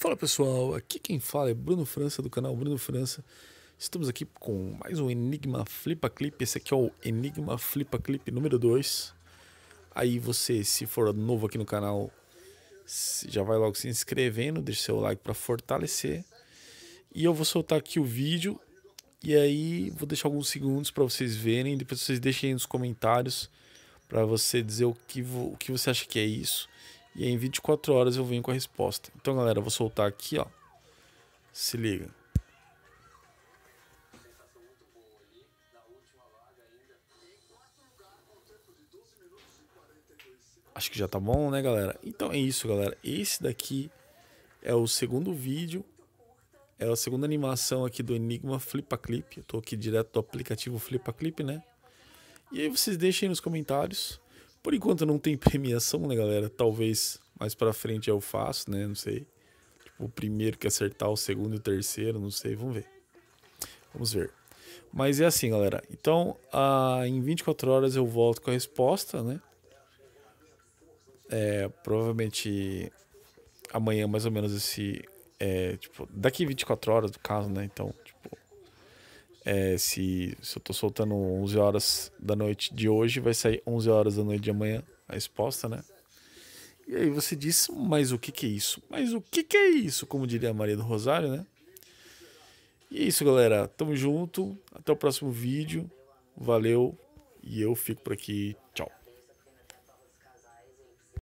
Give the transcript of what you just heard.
Fala pessoal, aqui quem fala é Bruno França do canal Bruno França. Estamos aqui com mais um Enigma Flipa Clip. Esse aqui é o Enigma Flipa Clip número 2. Aí você, se for novo aqui no canal, já vai logo se inscrevendo, deixa seu like para fortalecer. E eu vou soltar aqui o vídeo e aí vou deixar alguns segundos para vocês verem, depois vocês deixem aí nos comentários para você dizer o que, o que você acha que é isso e aí, em 24 horas eu venho com a resposta. Então, galera, eu vou soltar aqui, ó. Se liga. Acho que já tá bom, né, galera? Então é isso, galera. Esse daqui é o segundo vídeo. É a segunda animação aqui do Enigma Flipa Clip. Eu tô aqui direto do aplicativo Flipa Clip, né? E aí vocês deixem nos comentários por enquanto não tem premiação, né, galera? Talvez mais pra frente eu faço, né? Não sei. Tipo, o primeiro que acertar, o segundo e o terceiro, não sei. Vamos ver. Vamos ver. Mas é assim, galera. Então, ah, em 24 horas eu volto com a resposta, né? É, provavelmente amanhã, mais ou menos, esse. É, tipo, daqui 24 horas, do caso, né? Então, tipo, é, se, se eu tô soltando 11 horas da noite de hoje, vai sair 11 horas da noite de amanhã a resposta, né? E aí você diz, mas o que que é isso? Mas o que que é isso? Como diria a Maria do Rosário, né? E é isso, galera. Tamo junto. Até o próximo vídeo. Valeu. E eu fico por aqui. Tchau.